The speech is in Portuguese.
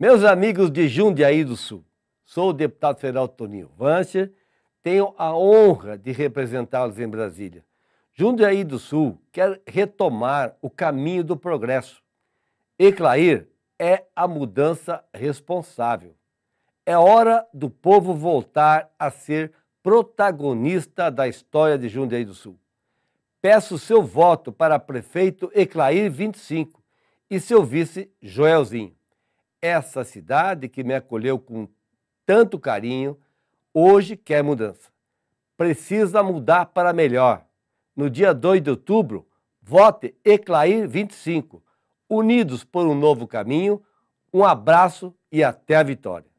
Meus amigos de Jundiaí do Sul, sou o deputado federal Toninho Vancher, tenho a honra de representá-los em Brasília. Jundiaí do Sul quer retomar o caminho do progresso. Eclair é a mudança responsável. É hora do povo voltar a ser protagonista da história de Jundiaí do Sul. Peço seu voto para prefeito Eclair 25 e seu vice Joelzinho. Essa cidade que me acolheu com tanto carinho, hoje quer mudança. Precisa mudar para melhor. No dia 2 de outubro, vote Eclair 25. Unidos por um novo caminho, um abraço e até a vitória.